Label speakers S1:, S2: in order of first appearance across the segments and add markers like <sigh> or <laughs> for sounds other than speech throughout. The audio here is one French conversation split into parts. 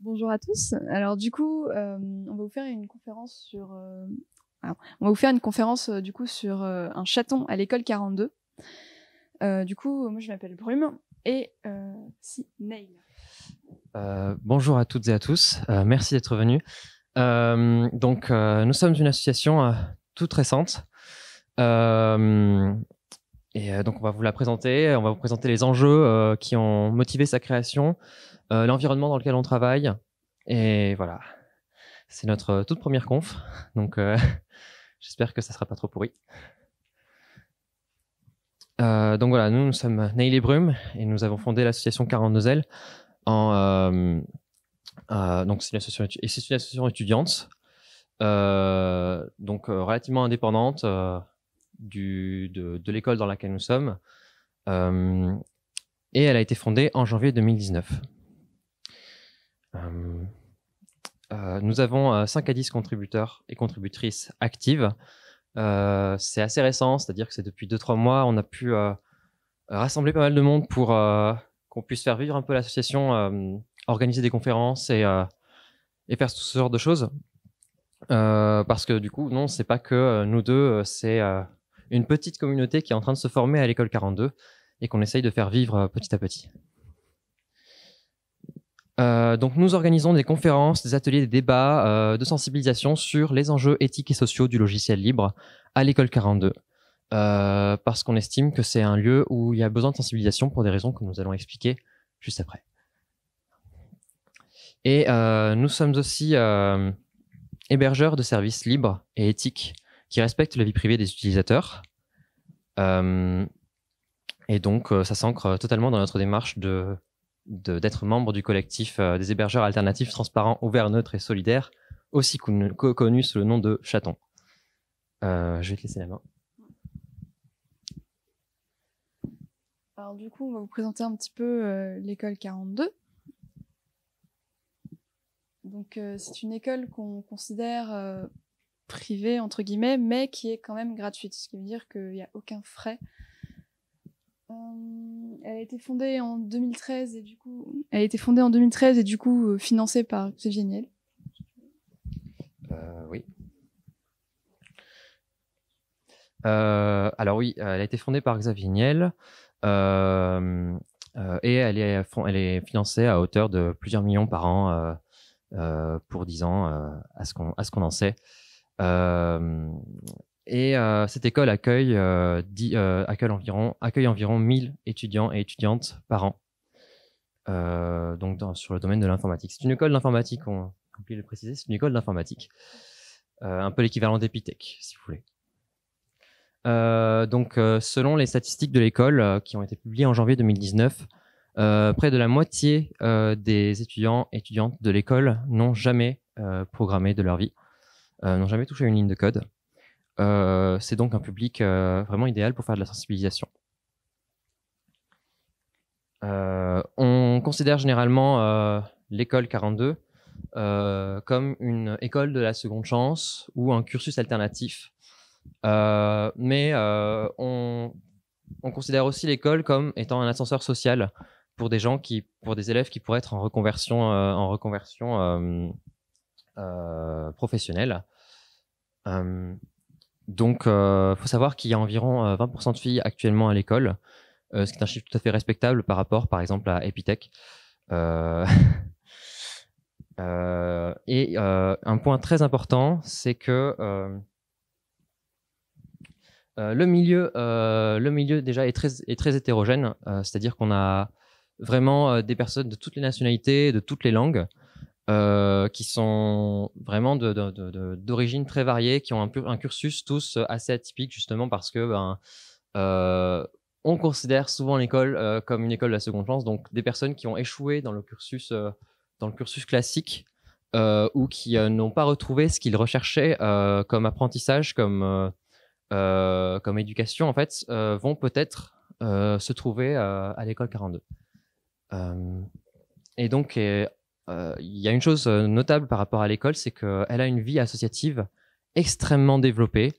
S1: Bonjour à tous. Alors du coup, euh, on va vous faire une conférence sur, euh, on va vous faire une conférence euh, du coup sur un chaton à l'école 42. du coup, moi je m'appelle Brume et si Neil.
S2: bonjour à toutes et à tous. merci d'être venus. donc, nous sommes une association toute récente. et donc, on va vous la présenter. On va vous présenter les enjeux qui ont motivé sa création, euh, l'environnement dans lequel on travaille. Et voilà, c'est notre euh, toute première conf, <laughs> donc euh, <laughs> j'espère que ça sera pas trop pourri. donc voilà, nous, nous sommes Neil et Brume et nous avons fondé l'association 40 Nozelles. En, donc c'est une, association, étudiante, donc relativement indépendante de l'école dans laquelle nous sommes. et elle a été fondée en janvier 2019. Euh, euh, nous avons 5 euh, à 10 contributeurs et contributrices actives. c'est assez récent, c'est-à-dire que c'est depuis 2-3 mois, on a pu rassembler pas mal de monde pour qu'on puisse faire vivre un peu l'association, organiser des conférences et, faire tout ce genre de choses. parce que du coup, non, c'est pas que nous deux, c'est une petite communauté qui est en train de se former à l'école 42 et qu'on essaye de faire vivre petit à petit. Euh, donc nous organisons des conférences, des ateliers, des débats euh, de sensibilisation sur les enjeux éthiques et sociaux du logiciel libre à l'école 42. Euh, parce qu'on estime que c'est un lieu où il y a besoin de sensibilisation pour des raisons que nous allons expliquer juste après. Et nous sommes aussi hébergeurs de services libres et éthiques qui respectent la vie privée des utilisateurs. et donc ça s'ancre totalement dans notre démarche de d'être membre du collectif euh, des hébergeurs alternatifs transparents, ouverts, neutres et solidaires, aussi connu, sous le nom de Chaton. Euh, je vais te laisser la main.
S1: Alors du coup, on va vous présenter un petit peu euh, l'école 42. Donc c'est une école qu'on considère privée entre guillemets, mais qui est quand même gratuite, ce qui veut dire qu'il n'y a aucun frais euh, elle a été fondée en 2013 et du coup, elle a été fondée en 2013 et du coup euh, financée par Xavier Niel.
S2: Euh, oui. alors oui, elle a été fondée par Xavier Niel. et elle est, financée à hauteur de plusieurs millions par an pour 10 ans, à ce qu'on en sait. Et euh, cette école accueille, euh, euh, environ, accueille 1000 étudiants et étudiantes par an, donc sur le domaine de l'informatique. C'est une école d'informatique, on peut le préciser, c'est une école d'informatique, un peu l'équivalent d'Epitech, si vous voulez. donc, selon les statistiques de l'école qui ont été publiées en janvier 2019, près de la moitié des étudiants et étudiantes de l'école n'ont jamais programmé de leur vie, n'ont jamais touché une ligne de code. Euh, c'est donc un public euh, vraiment idéal pour faire de la sensibilisation. Euh, on considère généralement l'école 42 comme une école de la seconde chance ou un cursus alternatif. mais on, considère aussi l'école comme étant un ascenseur social pour des gens qui, pour des élèves qui pourraient être en reconversion, en reconversion professionnelle. Donc, il euh, faut savoir qu'il y a environ 20% euh, de filles actuellement à l'école, euh, ce qui est un chiffre tout à fait respectable par rapport, par exemple, à Epitech. <laughs> et un point très important, c'est que le, milieu, déjà est très hétérogène, c'est-à-dire qu'on a vraiment des personnes de toutes les nationalités, de toutes les langues. Euh, qui sont vraiment d'origine très variée qui ont un, un, cursus tous euh, assez atypique justement parce que ben, euh, on considère souvent l'école comme une école de la seconde chance, donc des personnes qui ont échoué dans le cursus, dans le cursus classique ou qui n'ont pas retrouvé ce qu'ils recherchaient comme apprentissage, comme, comme éducation en fait, vont peut-être se trouver à l'école 42. et donc, euh, il y a une chose euh, notable par rapport à l'école, c'est qu'elle a une vie associative extrêmement développée.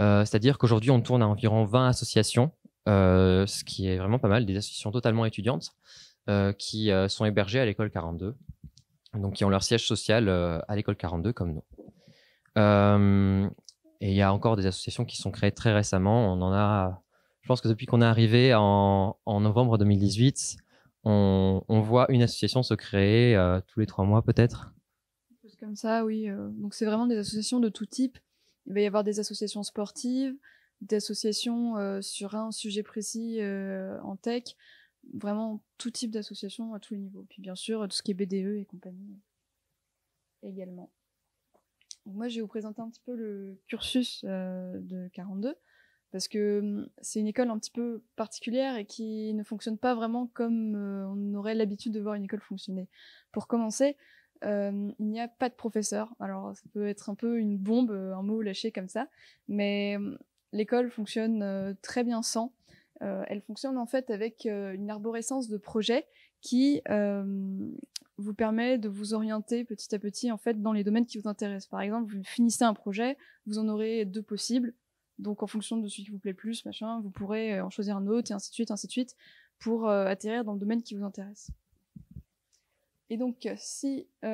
S2: Euh, c'est-à-dire qu'aujourd'hui, on tourne à environ 20 associations, ce qui est vraiment pas mal, des associations totalement étudiantes qui sont hébergées à l'école 42, donc qui ont leur siège social à l'école 42 comme nous. Et il y a encore des associations qui sont créées très récemment. On en a, je pense que depuis qu'on est arrivé en, en novembre 2018, on, voit une association se créer euh, tous les trois mois peut-être Comme
S1: ça, oui. Euh, donc c'est vraiment des associations de tout type. Il va y avoir des associations sportives, des associations euh, sur un sujet précis en tech, vraiment tout type d'associations à tous les niveaux. Puis bien sûr, tout ce qui est BDE et compagnie également. moi, je vais vous présenter un petit peu le cursus de 42 parce que hum, c'est une école un petit peu particulière et qui ne fonctionne pas vraiment comme euh, on aurait l'habitude de voir une école fonctionner. Pour commencer, hum, il n'y a pas de professeur. Alors ça peut être un peu une bombe, euh, un mot lâché comme ça, mais hum, l'école fonctionne euh, très bien sans. elle fonctionne en fait avec une arborescence de projets qui vous permet de vous orienter petit à petit en fait dans les domaines qui vous intéressent. Par exemple, vous finissez un projet, vous en aurez deux possibles, donc en fonction de celui qui vous plaît plus, machin, vous pourrez euh, en choisir un autre et ainsi de suite, ainsi de suite, pour euh, atterrir dans le domaine qui vous intéresse. Et donc euh, si il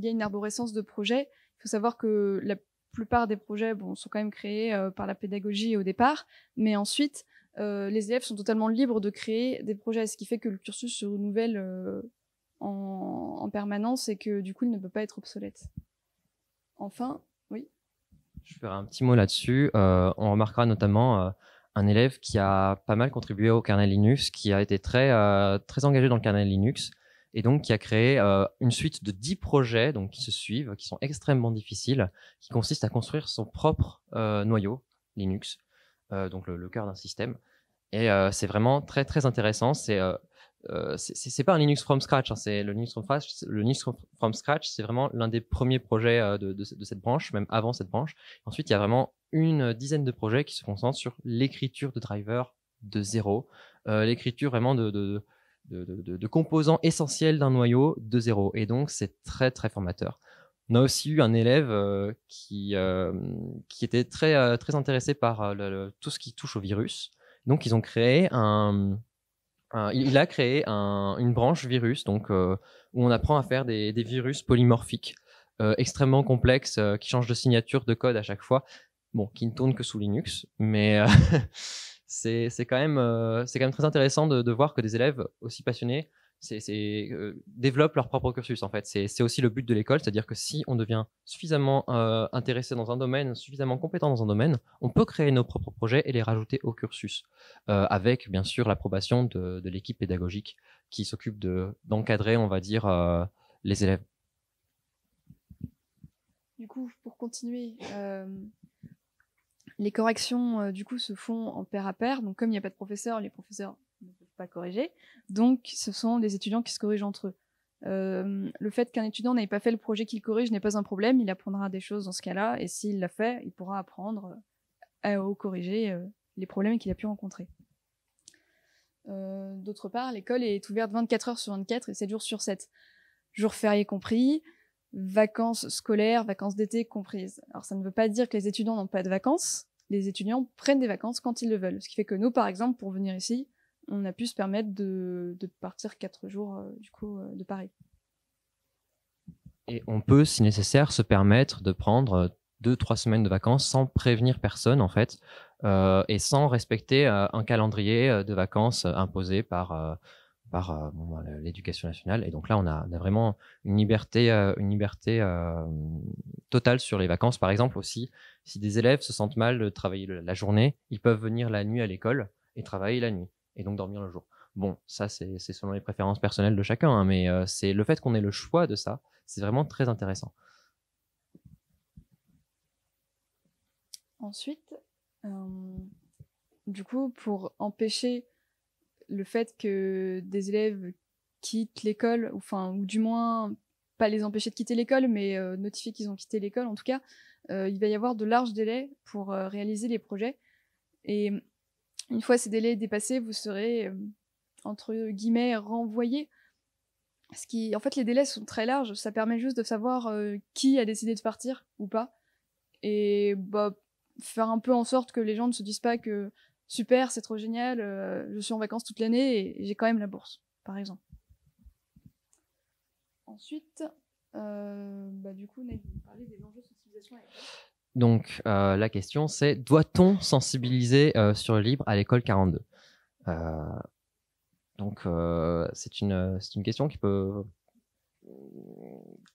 S1: y a une arborescence de projets, il faut savoir que la plupart des projets bon, sont quand même créés par la pédagogie au départ, mais ensuite les élèves sont totalement libres de créer des projets, ce qui fait que le cursus se renouvelle en, en permanence et que du coup il ne peut pas être obsolète. Enfin,
S2: je ferai un petit mot là-dessus. Euh, on remarquera notamment euh, un élève qui a pas mal contribué au kernel Linux, qui a été très, euh, très engagé dans le kernel Linux et donc qui a créé une suite de dix projets donc, qui se suivent, qui sont extrêmement difficiles, qui consistent à construire son propre noyau Linux, donc le, le cœur d'un système. Et c'est vraiment très, très intéressant. C'est euh, ce c'est pas un hein, Linux from scratch. c'est le Linux from scratch. Le Linux from scratch, c'est vraiment l'un des premiers projets euh, de, cette branche, même avant cette branche. Ensuite, il y a vraiment une dizaine de projets qui se concentrent sur l'écriture de drivers de zéro, euh, l'écriture vraiment de, de composants essentiels d'un noyau de zéro. Et donc, c'est très très formateur. On a aussi eu un élève qui qui était très très intéressé par tout ce qui touche au virus. Donc, ils ont créé un il a créé une branche virus, donc euh, où on apprend à faire des, virus polymorphiques euh, extrêmement complexes euh, qui changent de signature de code à chaque fois, qui ne tournent que sous Linux, mais <laughs> c'est quand même très intéressant de, voir que des élèves aussi passionnés c'est euh, développent leur propre cursus en fait. C'est aussi le but de l'école, c'est-à-dire que si on devient suffisamment euh, intéressé dans un domaine, suffisamment compétent dans un domaine, on peut créer nos propres projets et les rajouter au cursus, euh, avec bien sûr l'approbation de, l'équipe pédagogique qui s'occupe d'encadrer, on va dire, les élèves.
S1: Du coup, pour continuer, les corrections du coup se font en pair à pair. Donc comme il n'y a pas de professeur, les professeurs pas corrigé, Donc, ce sont des étudiants qui se corrigent entre eux. Euh, le fait qu'un étudiant n'ait pas fait le projet qu'il corrige n'est pas un problème, il apprendra des choses dans ce cas-là, et s'il l'a fait, il pourra apprendre euh, à, corriger euh, les problèmes qu'il a pu rencontrer. D'autre part, l'école est ouverte 24 heures sur 24 et 7 jours sur 7. Jours fériés compris, vacances scolaires, vacances d'été comprises. Alors ça ne veut pas dire que les étudiants n'ont pas de vacances, les étudiants prennent des vacances quand ils le veulent. Ce qui fait que nous, par exemple, pour venir ici, on a pu se permettre de, partir quatre jours euh, du coup euh, de Paris.
S2: Et on peut, si nécessaire, se permettre de prendre euh, deux, trois semaines de vacances sans prévenir personne, en fait, et sans respecter un calendrier de vacances imposé par, par bah, l'éducation nationale. Et donc là, on a, on a vraiment une liberté, une liberté totale sur les vacances. Par exemple, aussi, si des élèves se sentent mal de travailler la journée, ils peuvent venir la nuit à l'école et travailler la nuit et donc dormir le jour. Bon, ça c'est selon les préférences personnelles de chacun, hein, mais euh, c'est le fait qu'on ait le choix de ça, c'est vraiment très intéressant.
S1: Ensuite, euh, du coup, pour empêcher le fait que des élèves quittent l'école, ou, enfin, ou du moins pas les empêcher de quitter l'école, mais euh, notifier qu'ils ont quitté l'école en tout cas, il va y avoir de larges délais pour réaliser les projets. Et une fois ces délais dépassés, vous serez, euh, entre guillemets, renvoyé. Ce qui, en fait, les délais sont très larges. Ça permet juste de savoir euh, qui a décidé de partir ou pas. Et bah, faire un peu en sorte que les gens ne se disent pas que super, c'est trop génial, euh, je suis en vacances toute l'année et, j'ai quand même la bourse, par exemple. Ensuite, bah, du coup, on vous parlez des enjeux de sensibilisation
S2: donc euh, la question c'est doit-on sensibiliser euh, sur le libre à l'école 42 euh, Donc c'est une, une question qui peut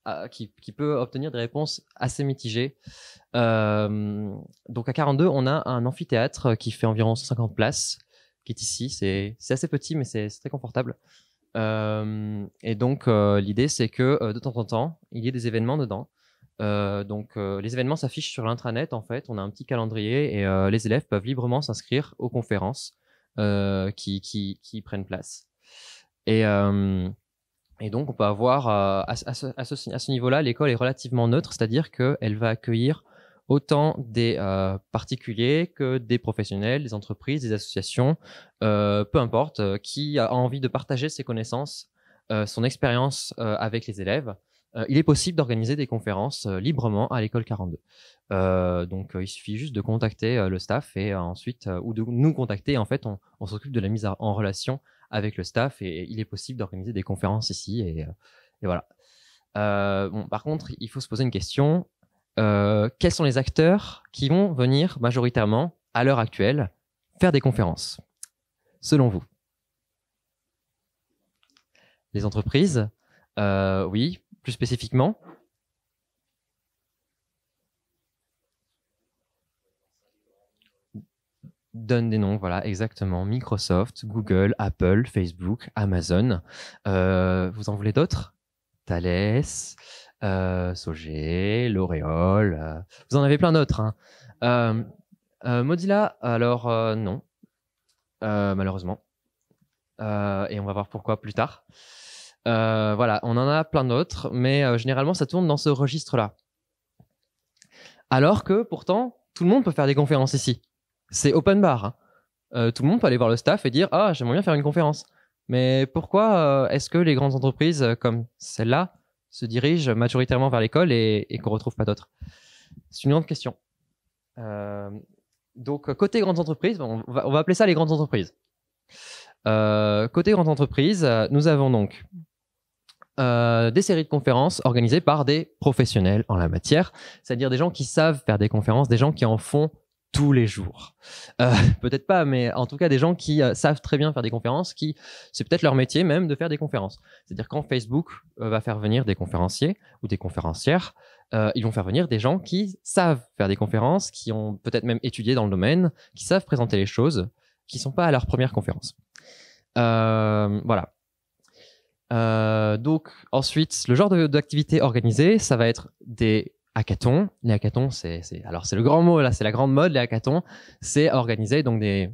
S2: ah, qui, qui, peut obtenir des réponses assez mitigées. donc à 42 on a un amphithéâtre qui fait environ 150 places qui est ici. C'est assez petit mais c'est très confortable. et donc l'idée c'est que de temps en temps il y ait des événements dedans. Euh, donc, euh, les événements s'affichent sur l'intranet, en fait. On a un petit calendrier et euh, les élèves peuvent librement s'inscrire aux conférences qui, prennent place. Et, donc, on peut avoir, à ce niveau-là, l'école est relativement neutre, c'est-à-dire qu'elle va accueillir autant des particuliers que des professionnels, des entreprises, des associations, peu importe, qui a envie de partager ses connaissances, son expérience avec les élèves. Euh, il est possible d'organiser des conférences euh, librement à l'école 42. Euh, donc il suffit juste de contacter le staff et ensuite ou de nous contacter. En fait, on, s'occupe de la mise en relation avec le staff et, il est possible d'organiser des conférences ici et, voilà. bon, par contre, il faut se poser une question. quels sont les acteurs qui vont venir majoritairement à l'heure actuelle faire des conférences, selon vous Les entreprises, oui, spécifiquement donne des noms, voilà, exactement. Microsoft, Google, Apple, Facebook, Amazon. Euh, vous en voulez d'autres Thales, euh, Sogé, L'Oréal. Euh, vous en avez plein d'autres. Hein. Euh, Mozilla, alors non, malheureusement. et on va voir pourquoi plus tard. Euh, voilà, on en a plein d'autres, mais euh, généralement ça tourne dans ce registre-là. Alors que pourtant, tout le monde peut faire des conférences ici. C'est open bar. Hein. Euh, tout le monde peut aller voir le staff et dire Ah, j'aimerais bien faire une conférence. Mais pourquoi est-ce que les grandes entreprises comme celle-là se dirigent majoritairement vers l'école et, qu'on ne retrouve pas d'autres C'est une grande question. donc, côté grandes entreprises, on va, appeler ça les grandes entreprises. côté grandes entreprises, nous avons donc euh, des séries de conférences organisées par des professionnels en la matière, c'est-à-dire des gens qui savent faire des conférences, des gens qui en font tous les jours. Euh, <laughs> peut-être pas, mais en tout cas des gens qui euh, savent très bien faire des conférences, qui c'est peut-être leur métier même de faire des conférences. C'est-à-dire quand Facebook va faire venir des conférenciers ou des conférencières, ils vont faire venir des gens qui savent faire des conférences, qui ont peut-être même étudié dans le domaine, qui savent présenter les choses, qui sont pas à leur première conférence. voilà. Euh, donc ensuite, le genre d'activité organisée, ça va être des hackathons. Les hackathons, c'est alors c'est le grand mot là, c'est la grande mode. Les hackathons, c'est organiser donc des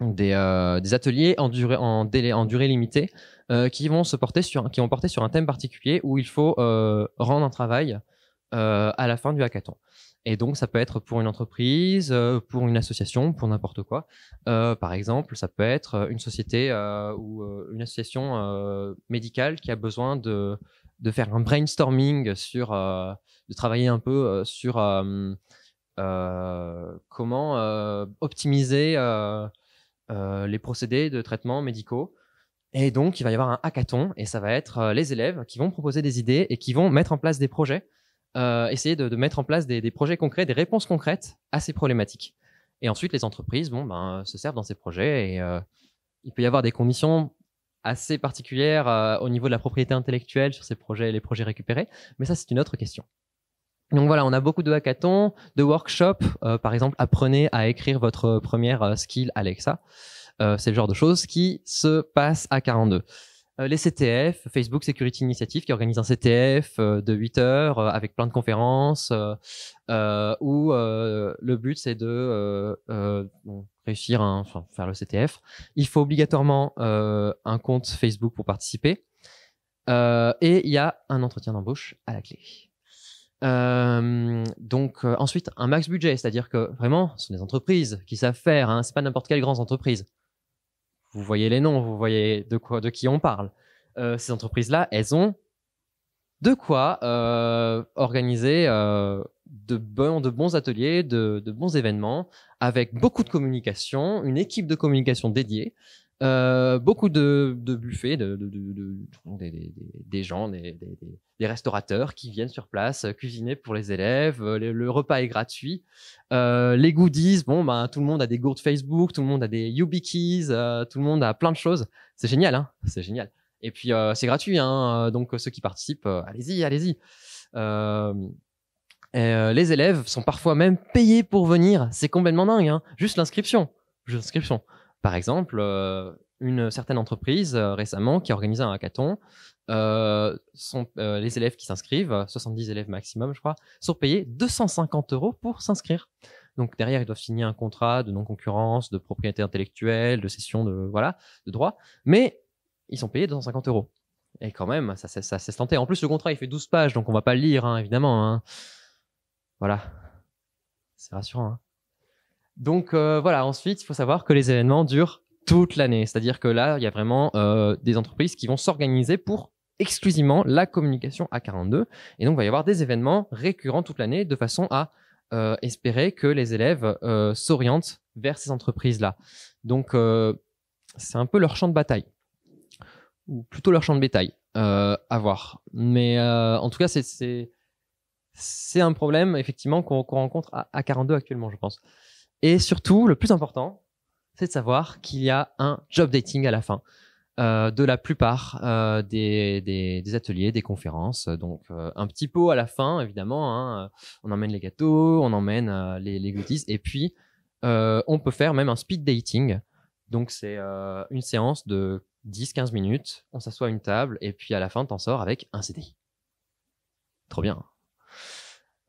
S2: des, euh, des, ateliers en durée, en délai, en durée limitée euh, qui vont se porter sur qui vont porter sur un thème particulier où il faut euh, rendre un travail euh, à la fin du hackathon. Et donc, ça peut être pour une entreprise, euh, pour une association, pour n'importe quoi. Euh, par exemple, ça peut être une société ou une association médicale qui a besoin de, de faire un brainstorming sur, de travailler un peu sur comment optimiser les procédés de traitement médicaux. Et donc, il va y avoir un hackathon et ça va être les élèves qui vont proposer des idées et qui vont mettre en place des projets. Euh, essayer de, mettre en place des, projets concrets, des réponses concrètes à ces problématiques. Et ensuite, les entreprises bon, ben, euh, se servent dans ces projets et euh, il peut y avoir des conditions assez particulières au niveau de la propriété intellectuelle sur ces projets, et les projets récupérés, mais ça, c'est une autre question. Donc voilà, on a beaucoup de hackathons, de workshops, par exemple, apprenez à écrire votre première skill Alexa. c'est le genre de choses qui se passent à 42. Euh, les CTF, Facebook Security Initiative, qui organise un CTF euh, de 8 heures euh, avec plein de conférences, où le but c'est de réussir à faire le CTF. Il faut obligatoirement un compte Facebook pour participer. et il y a un entretien d'embauche à la clé. donc ensuite un max budget, c'est-à-dire que vraiment ce sont des entreprises qui savent faire, Ce hein, c'est pas n'importe quelle grande entreprise vous voyez les noms, vous voyez de quoi, de qui on parle. Euh, ces entreprises-là, elles ont de quoi euh, organiser euh, de, de, bons ateliers, de, bons événements, avec beaucoup de communication, une équipe de communication dédiée, euh, beaucoup de, buffets, de, des, gens, des, restaurateurs qui viennent sur place euh, cuisiner pour les élèves. Euh, le, repas est gratuit. Euh, les goodies, bon, ben, tout le monde a des gourdes Facebook, tout le monde a des YubiKeys, tout le monde a plein de choses. C'est génial, hein. c'est génial. Et puis, c'est gratuit, hein. donc ceux qui participent, allez-y, allez-y. les élèves sont parfois même payés pour venir. C'est complètement dingue, hein. juste l'inscription. Juste l'inscription. Par exemple, euh, une certaine entreprise euh, récemment qui a organisé un hackathon, euh, les élèves qui s'inscrivent, 70 élèves maximum, je crois, sont payés 250 euros pour s'inscrire. Donc derrière, ils doivent signer un contrat de non-concurrence, de propriété intellectuelle, de cession de voilà, de droit, mais ils sont payés 250 euros. Et quand même, ça, s'est tenté. En plus, le contrat, il fait 12 pages, donc on ne va pas le lire, hein, évidemment. Hein. Voilà. C'est rassurant. Hein. Donc euh, voilà, ensuite, il faut savoir que les événements durent toute l'année. C'est-à-dire que là, il y a vraiment euh, des entreprises qui vont s'organiser pour exclusivement la communication A42. Et donc, il va y avoir des événements récurrents toute l'année de façon à euh, espérer que les élèves s'orientent vers ces entreprises-là. Donc, c'est un peu leur champ de bataille, ou plutôt leur champ de bétail à voir. Mais en tout cas, c'est un problème, effectivement, qu'on rencontre à, à 42 actuellement, je pense. Et surtout, le plus important, c'est de savoir qu'il y a un job dating à la fin euh, de la plupart euh, des, ateliers, des conférences. Donc, euh, un petit pot à la fin, évidemment. Hein. On emmène les gâteaux, on emmène les, goodies. Et puis, on peut faire même un speed dating. Donc, c'est une séance de 10-15 minutes. On s'assoit à une table et puis à la fin, t'en sors avec un CD. Trop bien.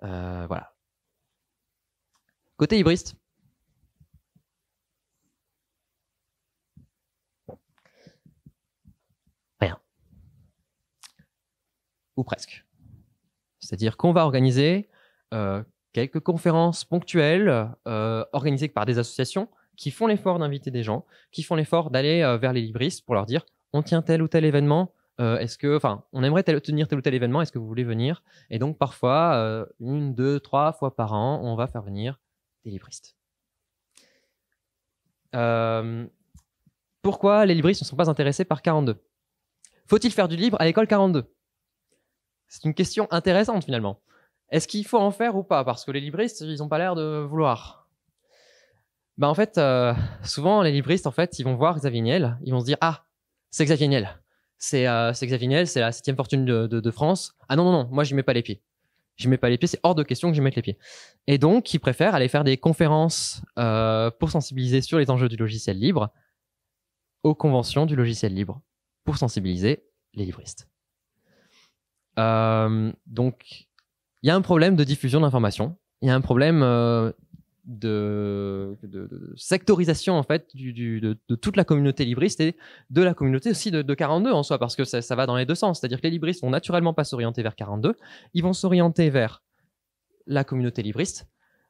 S2: voilà. Côté hybriste, ou presque. C'est-à-dire qu'on va organiser euh, quelques conférences ponctuelles euh, organisées par des associations qui font l'effort d'inviter des gens, qui font l'effort d'aller euh, vers les libristes pour leur dire on tient tel ou tel événement, est-ce que, enfin, on aimerait tenir tel ou tel événement, est-ce que vous voulez venir Et donc parfois, une, deux, trois fois par an, on va faire venir des libristes. pourquoi les libristes ne sont pas intéressés par 42 Faut-il faire du libre à l'école 42 c'est une question intéressante finalement. Est-ce qu'il faut en faire ou pas Parce que les libristes, ils n'ont pas l'air de vouloir. Ben, en fait, euh, souvent les libristes, en fait, ils vont voir Xavier Niel, ils vont se dire ah c'est Xavier Niel, c'est euh, Xavier Niel, c'est la septième fortune de, France. Ah non non non, moi j'y mets pas les pieds. je mets pas les pieds, c'est hors de question que je mette les pieds. Et donc, ils préfèrent aller faire des conférences euh, pour sensibiliser sur les enjeux du logiciel libre aux conventions du logiciel libre pour sensibiliser les libristes. Euh, donc, il y a un problème de diffusion d'informations. Il y a un problème euh, de, sectorisation en fait de, toute la communauté libriste et de la communauté aussi de, 42 en soi parce que ça, va dans les deux sens c'est à dire que les libristes vont naturellement pas s'orienter vers 42 ils vont s'orienter vers la communauté libriste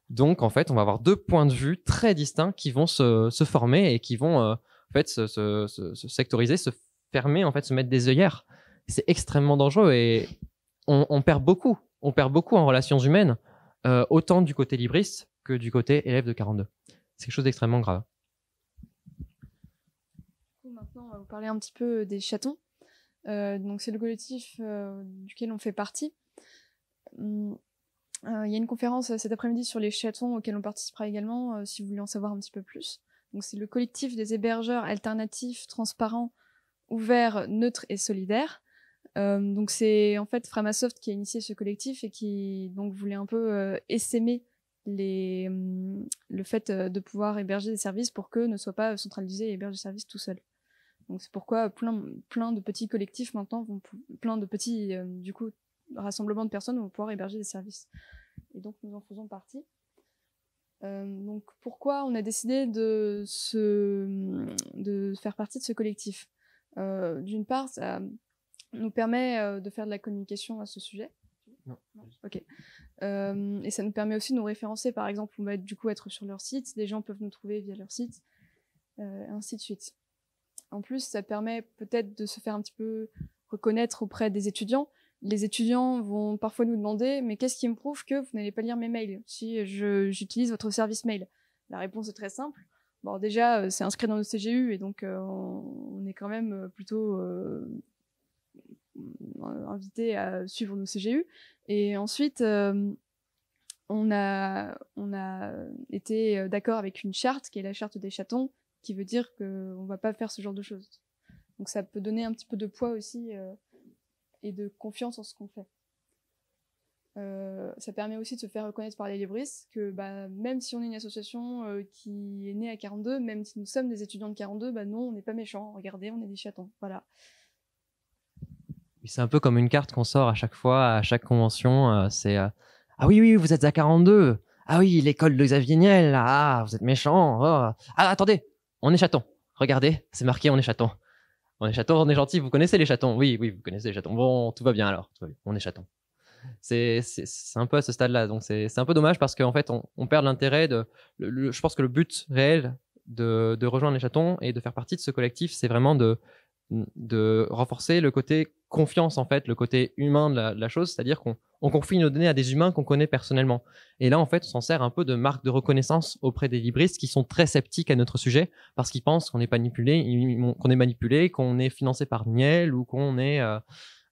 S2: donc en fait on va avoir deux points de vue très distincts qui vont se, former et qui vont euh, fait se, sectoriser se fermer en fait se mettre des œillères c'est extrêmement dangereux et on, perd beaucoup. On perd beaucoup en relations humaines, euh, autant du côté libriste que du côté élève de 42. C'est quelque chose d'extrêmement grave.
S1: Maintenant, on va vous parler un petit peu euh, des chatons. Euh, donc, c'est le collectif duquel on fait partie. Hum, il y a une conférence cet après-midi sur les chatons auquel on participera également, si vous voulez en savoir un petit peu plus. Donc, c'est le collectif des hébergeurs alternatifs, transparents, ouverts, neutres et solidaires. Euh, donc c'est en fait Framasoft qui a initié ce collectif et qui donc voulait un peu euh, essaimer les, mm, le fait euh, de pouvoir héberger des services pour que ne soit pas centralisés et héberger des services tout seul. Donc c'est pourquoi plein, plein de petits collectifs maintenant plein de petits du coup rassemblements de personnes vont pouvoir héberger des services. Et donc nous en faisons partie. donc pourquoi on a décidé de se mm, de faire partie de ce collectif D'une part, ça nous permet euh, de faire de la communication à ce sujet. Ok. Euh, et ça nous permet aussi de nous référencer. Par exemple, on va du coup être sur leur site. Des gens peuvent nous trouver via leur site, euh, ainsi de suite. En plus, ça permet peut-être de se faire un petit peu reconnaître auprès des étudiants. Les étudiants vont parfois nous demander, mais qu'est-ce qui me prouve que vous n'allez pas lire mes mails si j'utilise votre service mail La réponse est très simple. Bon, déjà, euh, c'est inscrit dans le CGU et donc on est quand même plutôt euh, invité à suivre nos CGU. Et ensuite, euh, on a, on a été euh, d'accord avec une charte qui est la charte des chatons, qui veut dire qu'on ne va pas faire ce genre de choses. Donc ça peut donner un petit peu de poids aussi et de confiance en ce qu'on fait. ça permet aussi de se faire reconnaître par les libristes que bah, même si on est une association qui est née à 42, même si nous sommes des étudiants de 42, bah non, on n'est pas méchants. Regardez, on est des chatons. Voilà.
S2: C'est un peu comme une carte qu'on sort à chaque fois, à chaque convention. Euh, c'est euh, Ah oui, oui, vous êtes à 42. Ah oui, l'école de Xavier Niel. Ah, vous êtes méchant. Oh. Ah, attendez, on est chaton. Regardez, c'est marqué, on est chaton. On est chaton, on est gentil. Vous connaissez les chatons Oui, oui, vous connaissez les chatons. Bon, tout va bien alors. On est chaton. C'est un peu à ce stade-là. Donc, c'est un peu dommage parce qu'en fait, on, perd l'intérêt de. je pense que le but réel de, rejoindre les chatons et de faire partie de ce collectif, c'est vraiment de de renforcer le côté confiance en fait, le côté humain de la, chose, c'est-à-dire qu'on confie nos données à des humains qu'on connaît personnellement. Et là, en fait, on s'en sert un peu de marque de reconnaissance auprès des libristes qui sont très sceptiques à notre sujet parce qu'ils pensent qu'on est manipulé, qu'on est manipulé, qu'on est financé par Miel ou qu'on est euh,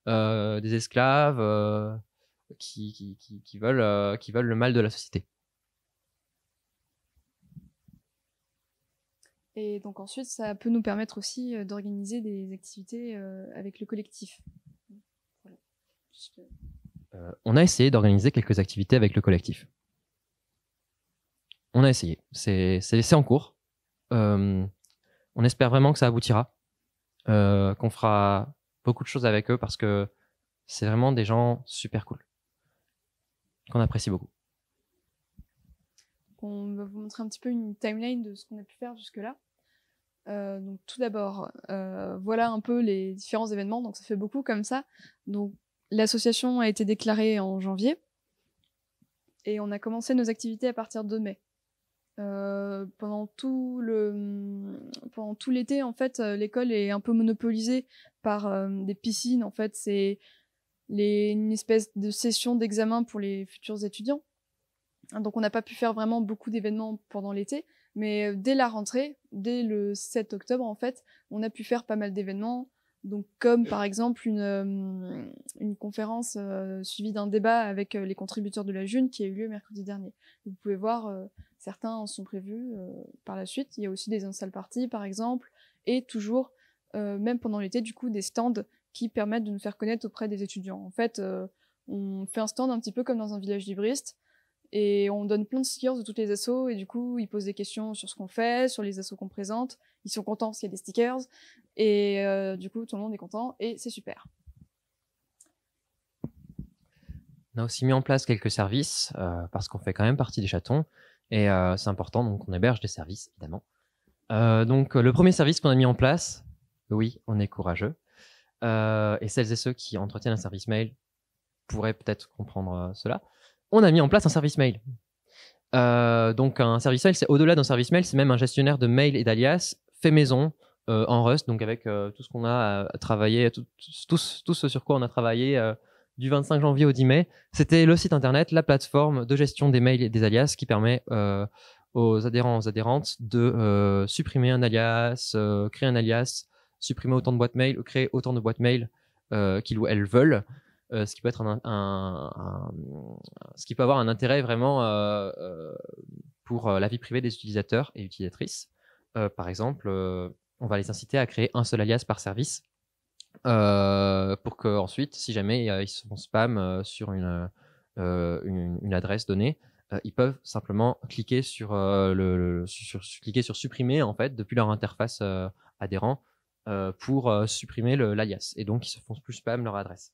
S2: euh, des esclaves euh, qui, veulent, qui veulent le mal de la société.
S1: Et donc ensuite, ça peut nous permettre aussi euh, d'organiser des activités euh, avec le collectif.
S2: Euh. on a essayé d'organiser quelques activités avec le collectif. On a essayé. C'est laissé en cours. on espère vraiment que ça aboutira, qu'on fera beaucoup de choses avec eux parce que c'est vraiment des gens super cool, qu'on apprécie beaucoup.
S1: On va vous montrer un petit peu une timeline de ce qu'on a pu faire jusque-là. Euh, donc tout d'abord, euh, voilà un peu les différents événements, donc ça fait beaucoup comme ça. Donc l'association a été déclarée en janvier et on a commencé nos activités à partir de mai. Euh, pendant tout l'été en fait l'école est un peu monopolisée par des piscines en fait c'est une espèce de session d'examen pour les futurs étudiants donc on n'a pas pu faire vraiment beaucoup d'événements pendant l'été mais euh, dès la rentrée, dès le 7 octobre, en fait, on a pu faire pas mal d'événements. Donc, comme par exemple une, euh, conférence euh, suivie d'un débat avec les contributeurs de la June qui a eu lieu mercredi dernier. Vous pouvez voir, certains en sont prévus par la suite. Il y a aussi des install parties, par exemple, et toujours, même pendant l'été, du coup, des stands qui permettent de nous faire connaître auprès des étudiants. En fait, on fait un stand un petit peu comme dans un village libriste. Et on donne plein de stickers de toutes les assos, et du coup, ils posent des questions sur ce qu'on fait, sur les assos qu'on présente. Ils sont contents parce qu'il y a des stickers. Et euh, du coup, tout le monde est content, et c'est super.
S2: On a aussi mis en place quelques services, euh, parce qu'on fait quand même partie des chatons, et euh, c'est important, donc on héberge des services, évidemment. donc, le premier service qu'on a mis en place, oui, on est courageux. et celles et ceux qui entretiennent un service mail pourraient peut-être comprendre cela on a mis en place un service mail. Euh, donc un service mail, c'est au-delà d'un service mail, c'est même un gestionnaire de mail et d'alias fait maison euh, en Rust, donc avec euh, tout ce qu'on a travaillé, tout, tout, ce sur quoi on a travaillé du 25 janvier au 10 mai. C'était le site internet, la plateforme de gestion des mails et des alias qui permet aux adhérents, aux adhérentes de supprimer un alias, créer un alias, supprimer autant de boîtes mail, créer autant de boîtes mail qu'ils ou elles veulent. Euh, ce qui peut avoir un intérêt vraiment euh, euh, pour la vie privée des utilisateurs et utilisatrices. par exemple, on va les inciter à créer un seul alias par service pour que ensuite, si jamais ils se font spam sur une, adresse donnée, ils peuvent simplement cliquer sur, supprimer en fait depuis leur interface adhérent pour supprimer l'alias et donc ils se font plus spam leur adresse.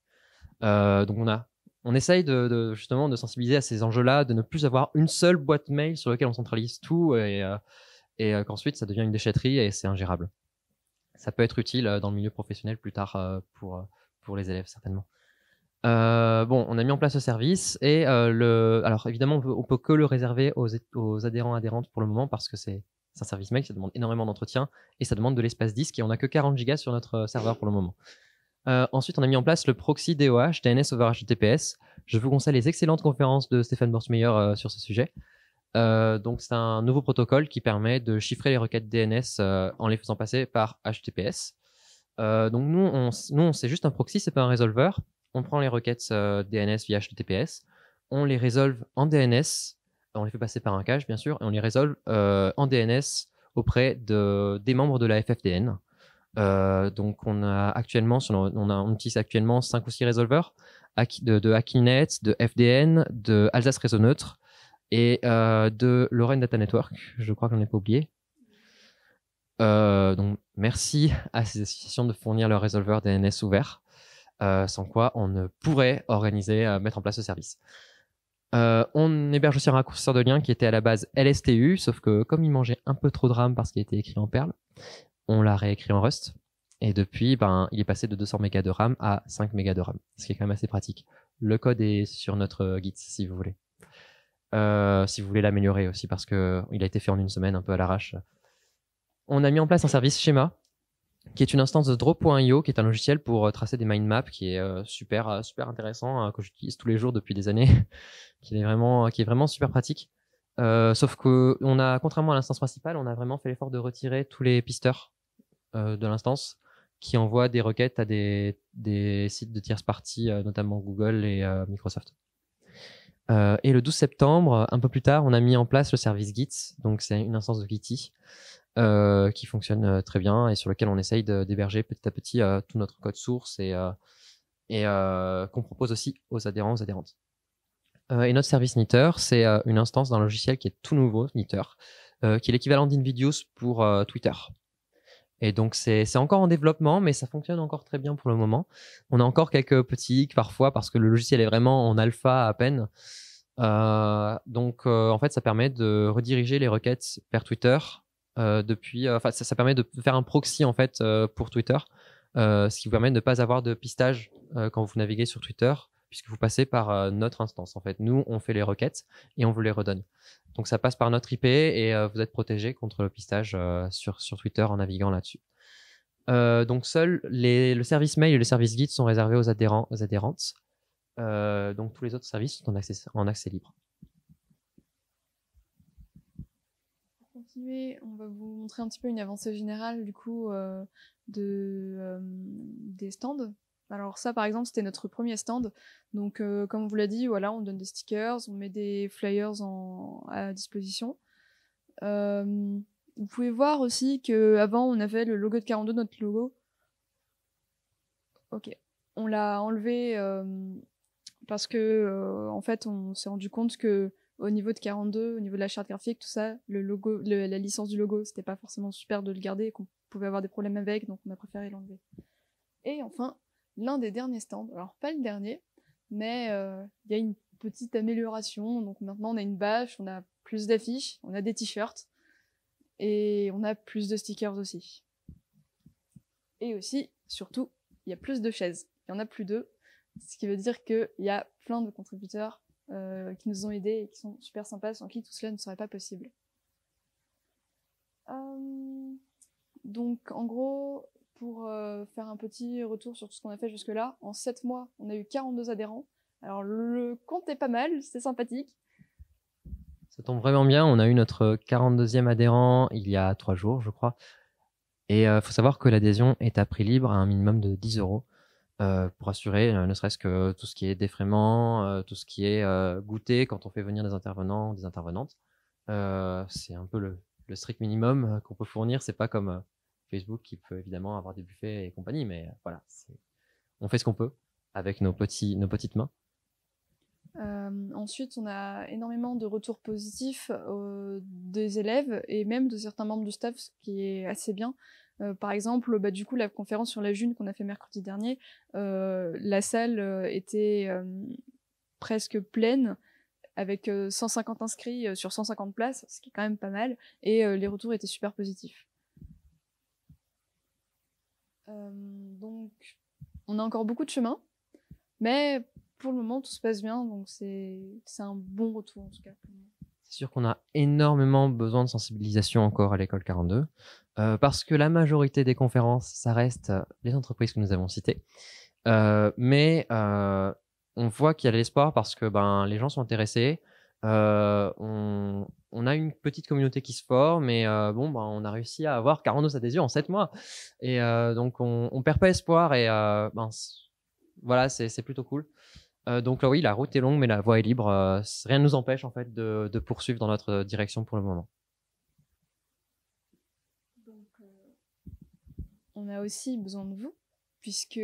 S2: Euh, donc on a on essaye de, justement de sensibiliser à ces enjeux-là, de ne plus avoir une seule boîte mail sur laquelle on centralise tout et, euh, euh, qu'ensuite ça devient une déchetterie et c'est ingérable. Ça peut être utile dans le milieu professionnel plus tard pour, les élèves certainement. bon, on a mis en place ce service et le, alors évidemment on peut, peut que le réserver aux, aux, adhérents adhérentes pour le moment parce que c'est un service mail, ça demande énormément d'entretien et ça demande de l'espace disque et on n'a que 40 gigas sur notre serveur pour le moment. Euh, ensuite, on a mis en place le proxy DOH, DNS over HTTPS. Je vous conseille les excellentes conférences de Stéphane Borsmeyer euh, sur ce sujet. Euh, donc, c'est un nouveau protocole qui permet de chiffrer les requêtes DNS en les faisant passer par HTTPS. donc, nous, on, c'est juste un proxy, c'est pas un résolveur. On prend les requêtes DNS via HTTPS, on les résolve en DNS, on les fait passer par un cache, bien sûr, et on les résolve en DNS auprès des membres de la FFDN. Euh, donc on a actuellement, on, a, utilise actuellement 5 ou 6 résolveurs de, de Hackinet, de FDN, de Alsace Réseau Neutre et euh, de Lorraine Data Network. Je crois que j'en ai pas oublié. Euh, donc merci à ces associations de fournir leurs résolveurs DNS ouverts sans quoi on ne pourrait organiser, mettre en place ce service. on héberge aussi un raccourcisseur de liens qui était à la base LSTU, sauf que comme il mangeait un peu trop de RAM parce qu'il était écrit en perle on l'a réécrit en Rust. Et depuis, ben, il est passé de 200 mégas de RAM à 5 mégas de RAM, ce qui est quand même assez pratique. Le code est sur notre Git, si vous voulez. Euh, si vous voulez l'améliorer aussi, parce qu'il euh, a été fait en une semaine, un peu à l'arrache. On a mis en place un service schéma, qui est une instance de draw.io, qui est un logiciel pour euh, tracer des mind maps, qui est super, super intéressant, hein, que j'utilise tous les jours depuis des années, <laughs> qui est vraiment, qui est vraiment super pratique. sauf que on a, contrairement à l'instance principale, on a vraiment fait l'effort de retirer tous les pisteurs euh, de l'instance qui envoie des requêtes à des, sites de tierce partie, euh, notamment Google et euh, Microsoft. et le 12 septembre, un peu plus tard, on a mis en place le service Git. Donc, c'est une instance de Git qui fonctionne très bien et sur lequel on essaye d'héberger petit à petit tout notre code source et, qu'on propose aussi aux adhérents, aux adhérentes. et notre service Nitter, c'est une instance d'un logiciel qui est tout nouveau, Nitter, qui est l'équivalent d'Invidious pour Twitter. Et donc, c'est encore en développement, mais ça fonctionne encore très bien pour le moment. On a encore quelques petits hicks parfois parce que le logiciel est vraiment en alpha à peine. Euh, donc, euh, en fait, ça permet de rediriger les requêtes vers Twitter euh, depuis. Enfin, ça, permet de faire un proxy en fait pour Twitter, ce qui vous permet de ne pas avoir de pistage quand vous naviguez sur Twitter puisque vous passez par euh, notre instance. En fait, nous, on fait les requêtes et on vous les redonne. Donc, ça passe par notre IP et euh, vous êtes protégé contre le pistage euh, sur, Twitter en naviguant là-dessus. donc, seuls le service mail et le service guide sont réservés aux adhérents, adhérentes. donc, tous les autres services sont en accès, libre.
S1: Pour continuer, on va vous montrer un petit peu une avancée générale du coup des stands alors ça, par exemple, c'était notre premier stand. Donc, euh, comme on vous l'a dit, voilà, on donne des stickers, on met des flyers à disposition. Euh, vous pouvez voir aussi qu'avant, on avait le logo de 42, notre logo. Ok. On l'a enlevé euh, parce que, en fait, on s'est rendu compte que au niveau de 42, au niveau de la charte graphique, tout ça, la licence du logo, c'était pas forcément super de le garder, qu'on pouvait avoir des problèmes avec, donc on a préféré l'enlever. Et enfin, l'un des derniers stands. Alors pas le dernier, mais euh, il y a une petite amélioration. Donc maintenant on a une bâche, on a plus d'affiches, on a des t-shirts et on a plus de stickers aussi. Et aussi, surtout, il y a plus de chaises. Il y en a plus deux, ce qui veut dire qu'il y a plein de contributeurs euh, qui nous ont aidés et qui sont super sympas, sans qui tout cela ne serait pas possible. Euh, donc en gros, pour euh, faire un petit retour sur tout ce qu'on a fait jusque-là. En 7 mois, on a eu 42 adhérents. Alors le compte est pas mal, c'est sympathique.
S2: Ça tombe vraiment bien, on a eu notre 42e adhérent il y a 3 jours, je crois. Et il euh, faut savoir que l'adhésion est à prix libre à un minimum de 10 euros. Euh, pour assurer ne serait-ce que tout ce qui est défraiement, tout ce qui est goûter quand on fait venir des intervenants des intervenantes. c'est un peu le, le strict minimum qu'on peut fournir. C'est pas comme Facebook qui peut évidemment avoir des buffets et compagnie, mais voilà, on fait ce qu'on peut avec nos, petits, nos petites mains.
S1: Euh, ensuite, on a énormément de retours positifs euh, des élèves et même de certains membres du staff, ce qui est assez bien. Euh, par exemple, bah, du coup, la conférence sur la June qu'on a fait mercredi dernier, la salle était presque pleine avec 150 inscrits sur 150 places, ce qui est quand même pas mal, et les retours étaient super positifs. Euh, donc, on a encore beaucoup de chemin, mais pour le moment, tout se passe bien, donc c'est un bon retour en tout cas.
S2: C'est sûr qu'on a énormément besoin de sensibilisation encore à l'école 42, euh, parce que la majorité des conférences, ça reste euh, les entreprises que nous avons citées. mais on voit qu'il y a de l'espoir parce que ben, les gens sont intéressés, euh, on, a une petite communauté qui se forme mais euh, bon, bah, on a réussi à avoir 42 adhésions en 7 mois. Et euh, donc, on, on perd pas espoir et ben, voilà, c'est plutôt cool. donc là, oui, la route est longue, mais la voie est libre. rien ne nous empêche en fait de, poursuivre dans notre direction pour le moment.
S1: on a aussi besoin de vous, puisque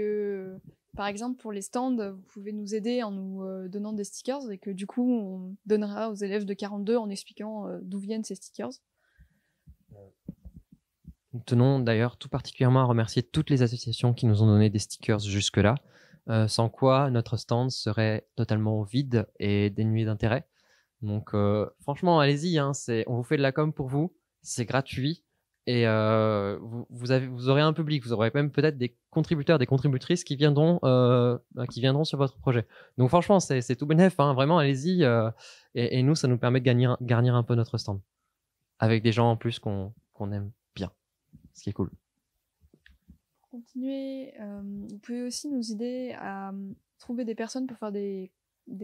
S1: par exemple, pour les stands, vous pouvez nous aider en nous euh, donnant des stickers et que du coup, on donnera aux élèves de 42 en expliquant euh, d'où viennent ces stickers.
S2: Nous tenons d'ailleurs tout particulièrement à remercier toutes les associations qui nous ont donné des stickers jusque-là, euh, sans quoi notre stand serait totalement vide et dénué d'intérêt. Donc franchement, allez-y, hein, on vous fait de la com pour vous, c'est gratuit, et euh, vous, aurez un public, vous aurez même peut-être des contributeurs, des contributrices qui viendront, euh, bah, qui viendront sur votre projet. Donc franchement, c'est tout bénef, hein. vraiment, allez-y. Euh, et, nous, ça nous permet de garnir, un peu notre stand avec des gens en plus qu'on aime bien, ce qui est cool.
S1: Continuez. vous pouvez aussi nous aider à trouver des personnes pour faire des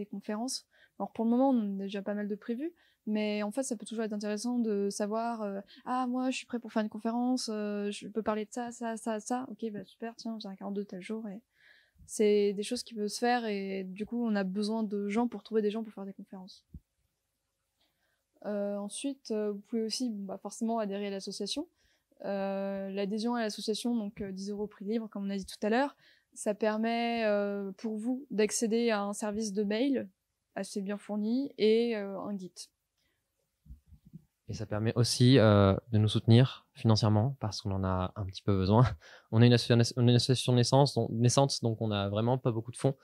S1: conférences. Alors pour le moment, on a déjà pas mal de prévus, mais en fait, ça peut toujours être intéressant de savoir euh, ah moi, je suis prêt pour faire une conférence, euh, je peux parler de ça, ça, ça, ça. Ok, bah super, tiens, j'ai un 42 tel jour et c'est des choses qui peuvent se faire et du coup, on a besoin de gens pour trouver des gens pour faire des conférences. Euh, ensuite, vous pouvez aussi bah, forcément adhérer à l'association. L'adhésion à l'association, donc 10 euros prix libre, comme on a dit tout à l'heure, ça permet pour vous d'accéder à un service de mail assez bien fourni et euh, un guide.
S2: Et ça permet aussi euh, de nous soutenir financièrement parce qu'on en a un petit peu besoin. <laughs> On est une, association, naissante, donc on n'a vraiment pas beaucoup de fonds.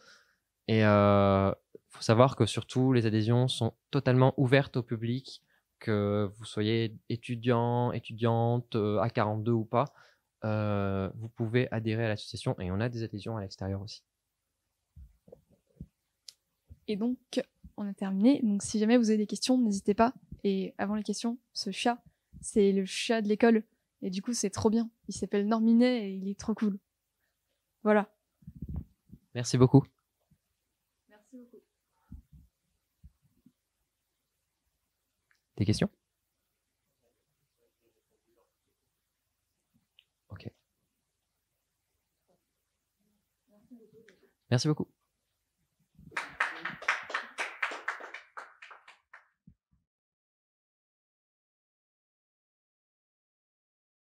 S2: Et il euh, faut savoir que surtout, les adhésions sont totalement ouvertes au public, que vous soyez étudiant, étudiante, à 42 ou pas. vous pouvez adhérer à l'association et on a des adhésions à l'extérieur aussi.
S1: Et donc, on a terminé. Donc, si jamais vous avez des questions, n'hésitez pas. Et avant les questions, ce chat, c'est le chat de l'école. Et du coup, c'est trop bien. Il s'appelle Norminet et il est trop cool. Voilà.
S2: Merci beaucoup. Merci beaucoup. Des questions Ok. Merci beaucoup.